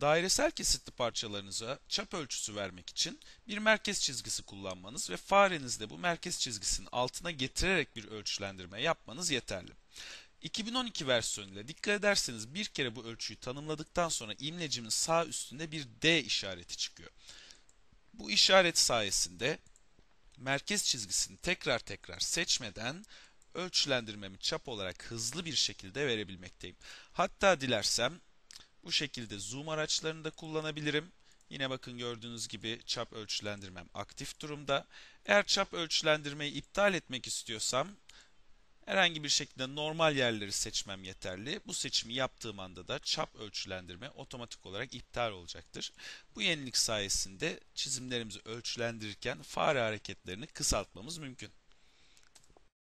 Dairesel kesitli parçalarınıza çap ölçüsü vermek için bir merkez çizgisi kullanmanız ve farenizde bu merkez çizgisinin altına getirerek bir ölçülendirme yapmanız yeterli. 2012 versiyonuyla dikkat ederseniz bir kere bu ölçüyü tanımladıktan sonra imlecimin sağ üstünde bir D işareti çıkıyor. Bu işaret sayesinde merkez çizgisini tekrar tekrar seçmeden ölçülendirmemi çap olarak hızlı bir şekilde verebilmekteyim. Hatta dilersem bu şekilde zoom araçlarını da kullanabilirim. Yine bakın gördüğünüz gibi çap ölçülendirmem aktif durumda. Eğer çap ölçülendirmeyi iptal etmek istiyorsam herhangi bir şekilde normal yerleri seçmem yeterli. Bu seçimi yaptığım anda da çap ölçülendirme otomatik olarak iptal olacaktır. Bu yenilik sayesinde çizimlerimizi ölçülendirirken fare hareketlerini kısaltmamız mümkün.